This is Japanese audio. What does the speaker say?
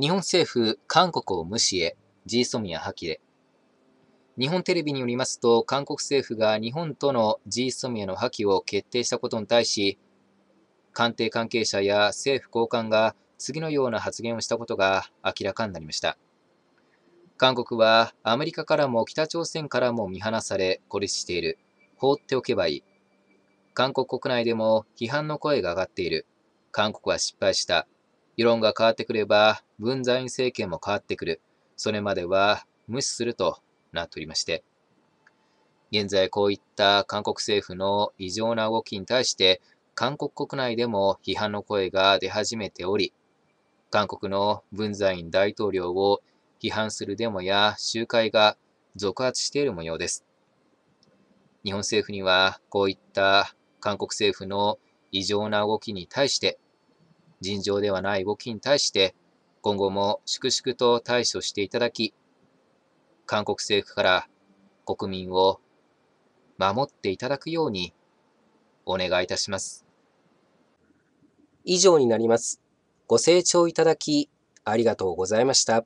日本政府、韓国を無視へ、gsom a 破棄で。日本テレビによりますと、韓国政府が日本との gsom a の破棄を決定したことに対し、官邸関係者や政府高官が次のような発言をしたことが明らかになりました。韓国はアメリカからも北朝鮮からも見放され孤立している。放っておけばいい。韓国国内でも批判の声が上がっている。韓国は失敗した。世論が変わってくれば、文在寅政権も変わってくる。それまでは無視するとなっておりまして。現在こういった韓国政府の異常な動きに対して、韓国国内でも批判の声が出始めており、韓国の文在寅大統領を批判するデモや集会が続発している模様です。日本政府にはこういった韓国政府の異常な動きに対して尋常ではない動きに対して、今後も粛々と対処していただき、韓国政府から国民を守っていただくようにお願いいたします。以上になります。ご清聴いただきありがとうございました。